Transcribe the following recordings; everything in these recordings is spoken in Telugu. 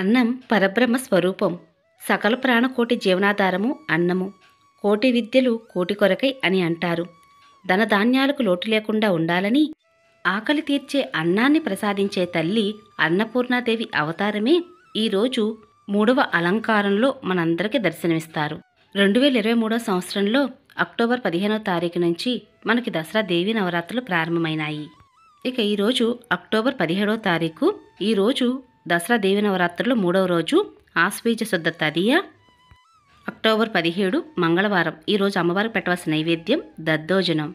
అన్నం పరబ్రహ్మ స్వరూపం సకల ప్రాణకోటి జీవనాధారము అన్నము కోటి విద్యలు కోటి కొరకై అని అంటారు ధనధాన్యాలకు లోటు లేకుండా ఉండాలని ఆకలి తీర్చే అన్నాన్ని ప్రసాదించే తల్లి అన్నపూర్ణాదేవి అవతారమే ఈరోజు మూడవ అలంకారంలో మనందరికీ దర్శనమిస్తారు రెండు వేల ఇరవై మూడవ సంవత్సరంలో అక్టోబర్ పదిహేనవ తారీఖు నుంచి మనకి దసరా దేవి నవరాత్రులు ప్రారంభమైనాయి ఇక ఈరోజు అక్టోబర్ పదిహేడవ తారీఖు ఈరోజు దసరా దేవి నవరాత్రులు మూడవ రోజు ఆశ్వీజ శుద్ధ తదియ అక్టోబర్ పదిహేడు మంగళవారం ఈరోజు అమ్మవారికి పెట్టవలసిన నైవేద్యం దద్దోజనం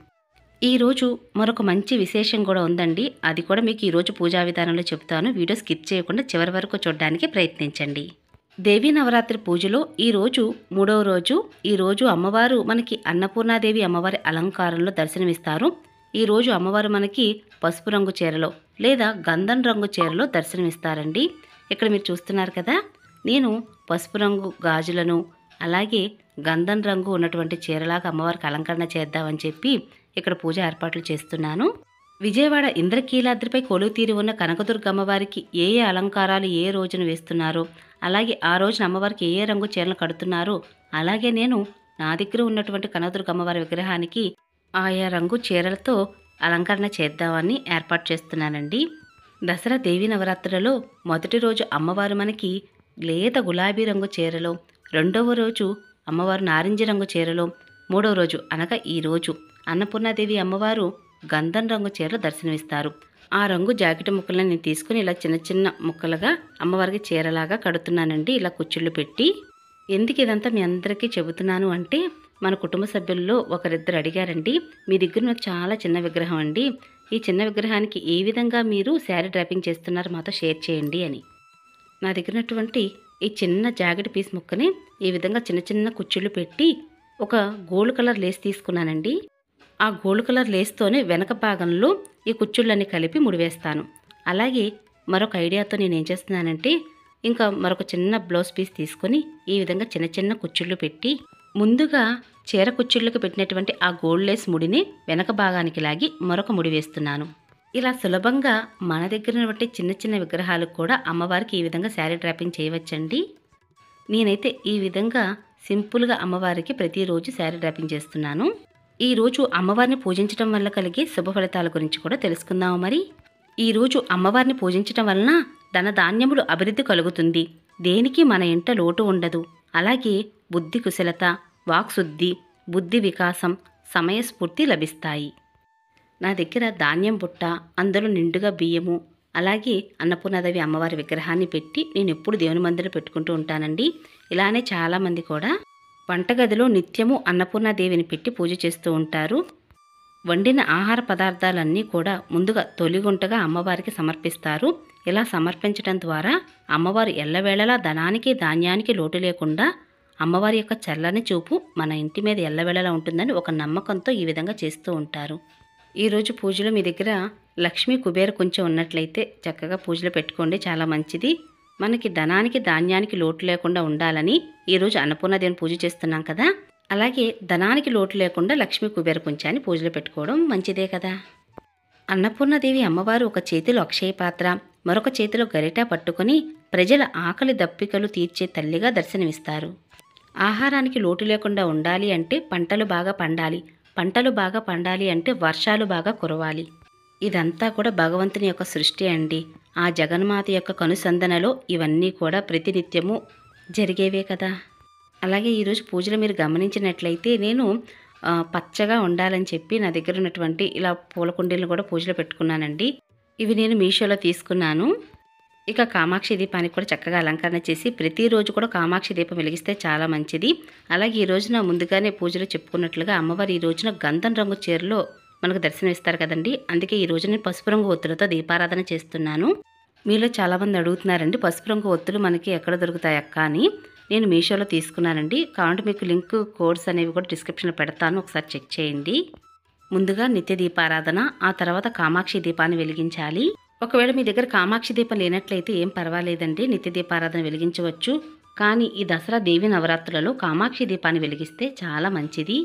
ఈరోజు మరొక మంచి విశేషం కూడా ఉందండి అది కూడా మీకు ఈరోజు పూజా విధానంలో చెప్తాను వీడియో స్కిప్ చేయకుండా చివరి వరకు చూడడానికి ప్రయత్నించండి దేవీ నవరాత్రి పూజలో ఈరోజు మూడవ రోజు ఈరోజు అమ్మవారు మనకి అన్నపూర్ణాదేవి అమ్మవారి అలంకారంలో దర్శనమిస్తారు ఈరోజు అమ్మవారు మనకి పసుపు రంగు చీరలో లేదా గంధం రంగు చీరలో దర్శనమిస్తారండి ఇక్కడ మీరు చూస్తున్నారు కదా నేను పసుపు రంగు గాజులను అలాగే గంధం రంగు ఉన్నటువంటి చీరలాగా అమ్మవారికి అలంకరణ చేద్దామని చెప్పి ఇక్కడ పూజ ఏర్పాట్లు చేస్తున్నాను విజయవాడ ఇంద్రకీలాద్రిపై తీరి ఉన్న కనకదుర్గ అమ్మవారికి ఏ ఏ అలంకారాలు ఏ రోజున వేస్తున్నారో అలాగే ఆ రోజున అమ్మవారికి ఏ ఏ రంగు చీరలు కడుతున్నారో అలాగే నేను నా దగ్గర ఉన్నటువంటి కనకదుర్గ అమ్మవారి విగ్రహానికి ఆయా రంగు చీరలతో అలంకరణ చేద్దామని ఏర్పాటు చేస్తున్నానండి దసరా దేవి నవరాత్రులలో మొదటి రోజు అమ్మవారు మనకి లేత గులాబీ రంగు చీరలో రెండవ రోజు అమ్మవారు నారింజ రంగు చీరలో మూడవ రోజు అనగా ఈ రోజు అన్నపూర్ణాదేవి అమ్మవారు గంధం రంగు చీరలు దర్శనమిస్తారు ఆ రంగు జాకెట్ నేను తీసుకుని ఇలా చిన్న చిన్న ముక్కలుగా అమ్మవారికి చీరలాగా కడుతున్నానండి ఇలా కుచ్చుళ్ళు పెట్టి ఎందుకు ఇదంతా మీ అందరికీ చెబుతున్నాను అంటే మన కుటుంబ సభ్యుల్లో ఒకరిద్దరు అడిగారండి మీ దగ్గర నాకు చాలా చిన్న విగ్రహం అండి ఈ చిన్న విగ్రహానికి ఏ విధంగా మీరు శారీ డ్రాపింగ్ చేస్తున్నారు మాతో షేర్ చేయండి అని నా దగ్గర ఉన్నటువంటి ఈ చిన్న జాకెట్ పీస్ ముక్కని ఈ విధంగా చిన్న చిన్న కుచ్చుళ్ళు పెట్టి ఒక గోల్డ్ కలర్ లేస్ తీసుకున్నానండి ఆ గోల్డ్ కలర్ లేస్తోనే వెనక భాగంలో ఈ కుచ్చుళ్ళని కలిపి ముడివేస్తాను అలాగే మరొక ఐడియాతో నేను ఏం చేస్తున్నానంటే ఇంకా మరొక చిన్న బ్లౌజ్ పీస్ తీసుకొని ఈ విధంగా చిన్న చిన్న కుచ్చుళ్ళు పెట్టి ముందుగా చీర కుచ్చుళ్ళకి పెట్టినటువంటి ఆ గోల్డ్ లేస్ ముడిని వెనక భాగానికి లాగి మరొక ముడి వేస్తున్నాను ఇలా సులభంగా మన దగ్గర ఉన్నటువంటి చిన్న చిన్న విగ్రహాలకు కూడా అమ్మవారికి ఈ విధంగా శారీ డ్రాపింగ్ చేయవచ్చండి నేనైతే ఈ విధంగా సింపుల్గా అమ్మవారికి ప్రతిరోజు శారీ డ్రాపింగ్ చేస్తున్నాను ఈరోజు అమ్మవారిని పూజించడం వల్ల కలిగే శుభ ఫలితాల గురించి కూడా తెలుసుకుందాము మరి ఈరోజు అమ్మవారిని పూజించడం వలన ధన ధాన్యములు అభివృద్ధి కలుగుతుంది దేనికి మన ఇంట లోటు ఉండదు అలాగే బుద్ధి కుశలత వాక్శుద్ధి బుద్ధి వికాసం సమయస్ఫూర్తి లభిస్తాయి నా దగ్గర ధాన్యం బుట్ట అందులో నిండుగా బియ్యము అలాగే అన్నపూర్ణదేవి అమ్మవారి విగ్రహాన్ని పెట్టి నేను ఎప్పుడు దేవుని మందిరం పెట్టుకుంటూ ఉంటానండి ఇలానే చాలామంది కూడా వంటగదిలో నిత్యము అన్నపూర్ణదేవిని పెట్టి పూజ చేస్తూ ఉంటారు వండిన ఆహార పదార్థాలన్నీ కూడా ముందుగా తొలిగుంటగా అమ్మవారికి సమర్పిస్తారు ఇలా సమర్పించడం ద్వారా అమ్మవారు ఎల్లవేళలా ధనానికి ధాన్యానికి లోటు లేకుండా అమ్మవారి యొక్క చల్లని చూపు మన ఇంటి మీద ఎల్లవెళ్ళలా ఉంటుందని ఒక నమ్మకంతో ఈ విధంగా చేస్తూ ఉంటారు ఈరోజు పూజలు మీ దగ్గర లక్ష్మీ కుబేర కొంచెం ఉన్నట్లయితే చక్కగా పూజలు పెట్టుకోండి చాలా మంచిది మనకి ధనానికి ధాన్యానికి లోటు లేకుండా ఉండాలని ఈరోజు అన్నపూర్ణ దేవుని పూజ చేస్తున్నాం కదా అలాగే ధనానికి లోటు లేకుండా లక్ష్మీ కుబేర కొంచాన్ని పూజలు పెట్టుకోవడం మంచిదే కదా అన్నపూర్ణదేవి అమ్మవారు ఒక చేతిలో అక్షయ పాత్ర మరొక చేతిలో గరిట పట్టుకొని ప్రజల ఆకలి దప్పికలు తీర్చే తల్లిగా దర్శనమిస్తారు ఆహారానికి లోటు లేకుండా ఉండాలి అంటే పంటలు బాగా పండాలి పంటలు బాగా పండాలి అంటే వర్షాలు బాగా కురవాలి ఇదంతా కూడా భగవంతుని యొక్క సృష్టి అండి ఆ జగన్మాత యొక్క కనుసందనలో ఇవన్నీ కూడా ప్రతినిత్యము జరిగేవే కదా అలాగే ఈరోజు పూజలు మీరు గమనించినట్లయితే నేను పచ్చగా ఉండాలని చెప్పి నా దగ్గర ఉన్నటువంటి ఇలా పూల కుండీలను కూడా పూజలు పెట్టుకున్నానండి ఇవి నేను మీషోలో తీసుకున్నాను ఇక కామాక్షి దీపానికి కూడా చక్కగా అలంకరణ చేసి ప్రతిరోజు కూడా కామాక్షి దీపం వెలిగిస్తే చాలా మంచిది అలాగే ఈ రోజున ముందుగానే పూజలో చెప్పుకున్నట్లుగా అమ్మవారు ఈ రోజున గంధం రంగు చీరలో మనకు దర్శనం ఇస్తారు కదండి అందుకే ఈ రోజు నేను పసుపు రంగు ఒత్తులతో దీపారాధన చేస్తున్నాను మీలో చాలామంది అడుగుతున్నారండి పసుపు రంగు ఒత్తులు మనకి ఎక్కడ దొరుకుతాయి అక్క అని నేను మీషోలో తీసుకున్నానండి కావాలంటే మీకు లింక్ కోడ్స్ అనేవి కూడా డిస్క్రిప్షన్లో పెడతాను ఒకసారి చెక్ చేయండి ముందుగా నిత్య దీపారాధన ఆ తర్వాత కామాక్షి దీపాన్ని వెలిగించాలి ఒకవేళ మీ దగ్గర కామాక్షి దీపం లేనట్లయితే ఏం పర్వాలేదండి నిత్య దీపారాధన వెలిగించవచ్చు కానీ ఈ దసరా దేవి నవరాత్రులలో కామాక్షి దీపాన్ని వెలిగిస్తే చాలా మంచిది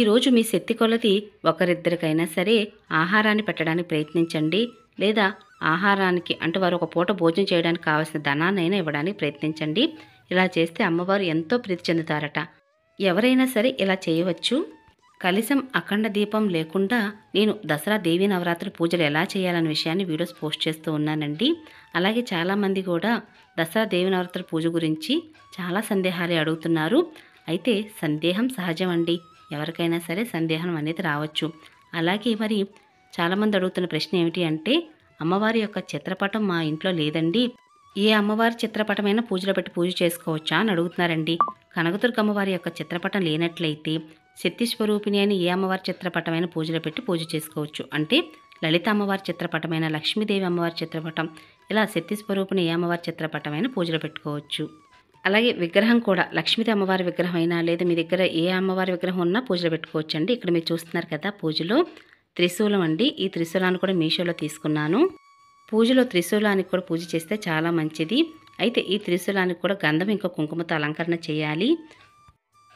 ఈరోజు మీ శక్తి కొలది ఒకరిద్దరికైనా సరే ఆహారాన్ని పెట్టడానికి ప్రయత్నించండి లేదా ఆహారానికి అంటే వారు ఒక పూట భోజనం చేయడానికి కావాల్సిన ధనాన్నైనా ఇవ్వడానికి ప్రయత్నించండి ఇలా చేస్తే అమ్మవారు ఎంతో ప్రీతి చెందుతారట ఎవరైనా సరే ఇలా చేయవచ్చు కలిసం అఖండ దీపం లేకుండా నేను దసరా దేవి నవరాత్రి పూజలు ఎలా చేయాలనే విషయాన్ని వీడియోస్ పోస్ట్ చేస్తూ ఉన్నానండి అలాగే చాలామంది కూడా దసరా దేవి నవరాత్రి పూజ గురించి చాలా సందేహాలే అడుగుతున్నారు అయితే సందేహం సహజం అండి ఎవరికైనా సరే సందేహం అనేది రావచ్చు అలాగే మరి చాలామంది అడుగుతున్న ప్రశ్న ఏమిటి అంటే అమ్మవారి యొక్క చిత్రపటం మా ఇంట్లో లేదండి ఏ అమ్మవారి చిత్రపటమైనా పూజలో పెట్టి పూజ చేసుకోవచ్చా అని అడుగుతున్నారండి కనకదుర్గమ్మవారి యొక్క చిత్రపటం లేనట్లయితే శక్తి స్వరూపిణి అయిన ఏ అమ్మవారి చిత్రపటమైన పూజలు పెట్టి పూజ చేసుకోవచ్చు అంటే లలిత అమ్మవారి చిత్రపటమైన లక్ష్మీదేవి అమ్మవారి చిత్రపటం ఇలా శక్తి స్వరూపిణి ఏ అమ్మవారి చిత్రపటమైన పూజలు పెట్టుకోవచ్చు అలాగే విగ్రహం కూడా లక్ష్మీదేవి అమ్మవారి విగ్రహం అయినా లేదా మీ దగ్గర ఏ అమ్మవారి విగ్రహం ఉన్నా పూజలు పెట్టుకోవచ్చు అండి ఇక్కడ మీరు చూస్తున్నారు కదా పూజలో త్రిశూలం అండి ఈ త్రిశూలాన్ని కూడా మీషోలో తీసుకున్నాను పూజలో త్రిశూలానికి కూడా పూజ చేస్తే చాలా మంచిది అయితే ఈ త్రిశూలానికి కూడా గంధం ఇంకా కుంకుమతో అలంకరణ చేయాలి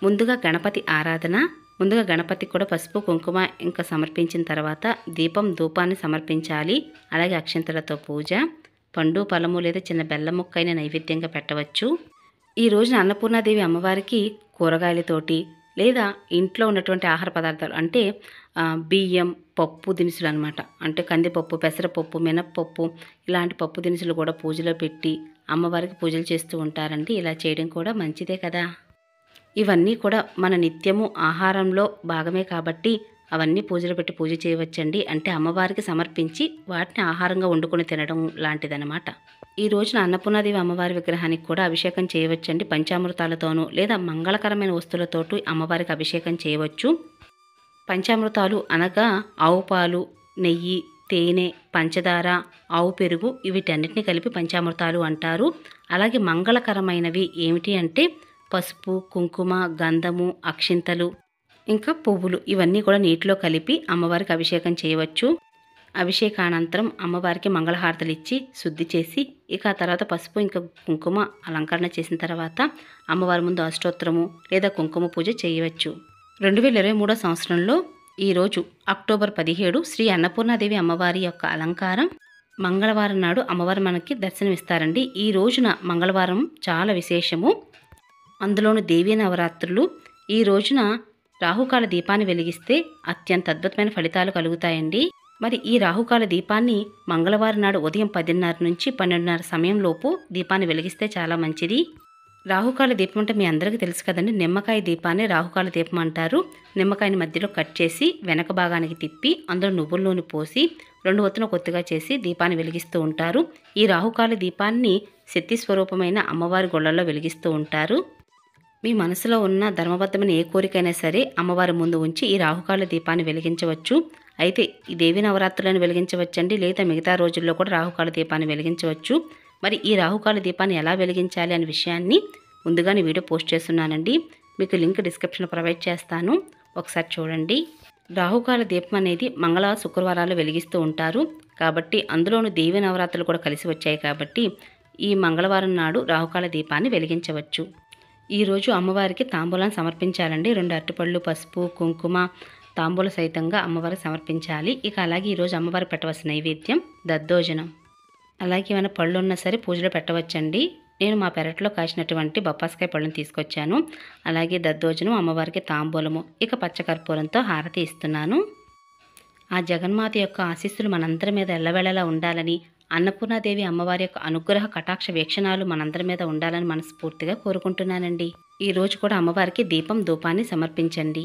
ముందుగా గణపతి ఆరాధన ముందుగా గణపతి కూడా పసుపు కుంకుమ ఇంకా సమర్పించిన తర్వాత దీపం ధూపాన్ని సమర్పించాలి అలాగే అక్షంతలతో పూజ పండు పలము లేదా చిన్న బెల్లం ముక్క అయిన నైవేద్యంగా పెట్టవచ్చు ఈ రోజున అన్నపూర్ణాదేవి అమ్మవారికి కూరగాయలతోటి లేదా ఇంట్లో ఉన్నటువంటి ఆహార పదార్థాలు అంటే బియ్యం పప్పు దినుసులు అనమాట అంటే కందిపప్పు పెసరపప్పు మినప్పప్పు ఇలాంటి పప్పు దినుసులు కూడా పూజలో పెట్టి అమ్మవారికి పూజలు చేస్తూ ఉంటారండి ఇలా చేయడం కూడా మంచిదే కదా ఇవన్నీ కూడా మన నిత్యము ఆహారంలో భాగమే కాబట్టి అవన్నీ పూజలు పెట్టి పూజ చేయవచ్చండి అంటే అమ్మవారికి సమర్పించి వాటిని ఆహారంగా వండుకొని తినడం లాంటిదనమాట ఈ రోజున అన్నపూర్ణాదేవి అమ్మవారి విగ్రహానికి కూడా అభిషేకం చేయవచ్చండి పంచామృతాలతోనూ లేదా మంగళకరమైన వస్తువులతోటి అమ్మవారికి అభిషేకం చేయవచ్చు పంచామృతాలు అనగా ఆవు పాలు నెయ్యి తేనె పంచదార ఆవు పెరుగు వీటన్నిటిని కలిపి పంచామృతాలు అంటారు అలాగే మంగళకరమైనవి ఏమిటి అంటే పసుపు కుంకుమ గంధము అక్షింతలు ఇంకా పువ్వులు ఇవన్నీ కూడా నీటిలో కలిపి అమ్మవారికి అభిషేకం చేయవచ్చు అభిషేకానంతరం అమ్మవారికి మంగళహారతలు ఇచ్చి శుద్ధి చేసి ఇక ఆ తర్వాత పసుపు ఇంకా కుంకుమ అలంకరణ చేసిన తర్వాత అమ్మవారి ముందు అష్టోత్తరము లేదా కుంకుమ పూజ చేయవచ్చు రెండు వేల ఇరవై మూడో సంవత్సరంలో ఈరోజు అక్టోబర్ పదిహేడు శ్రీ అన్నపూర్ణాదేవి అమ్మవారి యొక్క అలంకారం మంగళవారం నాడు అమ్మవారు మనకి దర్శనమిస్తారండి ఈ రోజున మంగళవారం చాలా విశేషము అందులోను దేవీ నవరాత్రులు ఈ రోజున రాహుకాల దీపాన్ని వెలిగిస్తే అత్యంత అద్భుతమైన ఫలితాలు కలుగుతాయండి మరి ఈ రాహుకాల దీపాన్ని మంగళవారం నాడు ఉదయం పదిన్నర నుంచి పన్నెండున్నర సమయంలోపు దీపాన్ని వెలిగిస్తే చాలా మంచిది రాహుకాల దీపం అంటే మీ అందరికీ తెలుసు కదండి నిమ్మకాయ దీపాన్ని రాహుకాల దీపం అంటారు నిమ్మకాయని మధ్యలో కట్ చేసి వెనక భాగానికి తిప్పి అందులో నువ్వుల్లోని పోసి రెండు వత్తున కొత్తుగా చేసి దీపాన్ని వెలిగిస్తూ ఉంటారు ఈ రాహుకాల దీపాన్ని శక్తి స్వరూపమైన అమ్మవారి గొళ్ళల్లో వెలిగిస్తూ ఉంటారు మీ మనసులో ఉన్న ధర్మబద్ధమైన ఏ కోరికైనా సరే అమ్మవారి ముందు ఉంచి ఈ రాహుకాల దీపాన్ని వెలిగించవచ్చు అయితే ఈ దేవి నవరాత్రులను వెలిగించవచ్చండి లేదా మిగతా రోజుల్లో కూడా రాహుకాల దీపాన్ని వెలిగించవచ్చు మరి ఈ రాహుకాల దీపాన్ని ఎలా వెలిగించాలి అనే విషయాన్ని ముందుగానే వీడియో పోస్ట్ చేస్తున్నానండి మీకు లింక్ డిస్క్రిప్షన్ ప్రొవైడ్ చేస్తాను ఒకసారి చూడండి రాహుకాల దీపం అనేది మంగళ శుక్రవారాలు వెలిగిస్తూ ఉంటారు కాబట్టి అందులోనూ దేవి నవరాత్రులు కూడా కలిసి వచ్చాయి కాబట్టి ఈ మంగళవారం నాడు రాహుకాల దీపాన్ని వెలిగించవచ్చు ఈరోజు అమ్మవారికి తాంబూలం సమర్పించాలండి రెండు అరటిపళ్ళు పసుపు కుంకుమ తాంబూల సహితంగా అమ్మవారికి సమర్పించాలి ఇక అలాగే ఈరోజు అమ్మవారికి పెట్టవలసిన నైవేద్యం దద్దోజనం అలాగే ఏమైనా పళ్ళు ఉన్నా సరే పూజలో పెట్టవచ్చండి నేను మా పెరట్లో కాసినటువంటి బొప్పాసకాయ పళ్ళను తీసుకొచ్చాను అలాగే దద్దోజనం అమ్మవారికి తాంబూలము ఇక పచ్చకర్పూరంతో హారతి ఇస్తున్నాను ఆ జగన్మాత యొక్క ఆశీస్సులు మనందరి మీద ఎల్లవేళలా ఉండాలని అన్నపూర్ణాదేవి అమ్మవారి యొక్క అనుగ్రహ కటాక్ష వీక్షణాలు మనందరి మీద ఉండాలని మనస్ఫూర్తిగా కోరుకుంటున్నానండి ఈ రోజు కూడా అమ్మవారికి దీపం ధూపాన్ని సమర్పించండి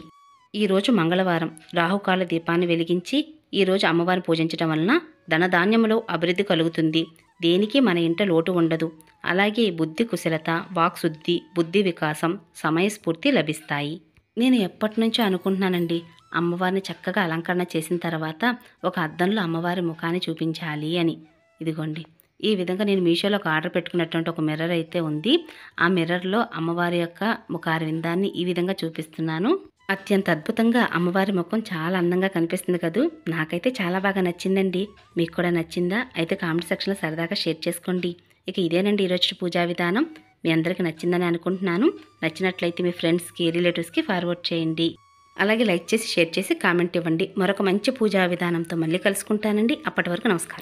ఈరోజు మంగళవారం రాహుకాల దీపాన్ని వెలిగించి ఈరోజు అమ్మవారిని పూజించడం వలన ధనధాన్యములో అభివృద్ధి కలుగుతుంది దేనికి మన ఇంట లోటు ఉండదు అలాగే బుద్ధి కుశలత వాక్శుద్ధి బుద్ధి వికాసం సమయస్ఫూర్తి లభిస్తాయి నేను ఎప్పటి నుంచో అనుకుంటున్నానండి అమ్మవారిని చక్కగా అలంకరణ చేసిన తర్వాత ఒక అద్దంలో అమ్మవారి ముఖాన్ని చూపించాలి అని ఇదిగోండి ఈ విధంగా నేను మీషోలో ఒక ఆర్డర్ పెట్టుకున్నటువంటి ఒక మిర్రర్ అయితే ఉంది ఆ మిర్రర్లో అమ్మవారి యొక్క ముఖ అరవిందాన్ని ఈ విధంగా చూపిస్తున్నాను అత్యంత అద్భుతంగా అమ్మవారి ముఖం చాలా అందంగా కనిపిస్తుంది కదూ నాకైతే చాలా బాగా నచ్చిందండి మీకు కూడా నచ్చిందా అయితే కామెంట్ సెక్షన్లో సరదాగా షేర్ చేసుకోండి ఇక ఇదేనండి ఈరోజు పూజా విధానం మీ అందరికీ నచ్చిందని అనుకుంటున్నాను నచ్చినట్లయితే మీ ఫ్రెండ్స్కి రిలేటివ్స్కి ఫార్వర్డ్ చేయండి అలాగే లైక్ చేసి షేర్ చేసి కామెంట్ ఇవ్వండి మరొక మంచి పూజా విధానంతో మళ్ళీ కలుసుకుంటానండి అప్పటి వరకు నమస్కారం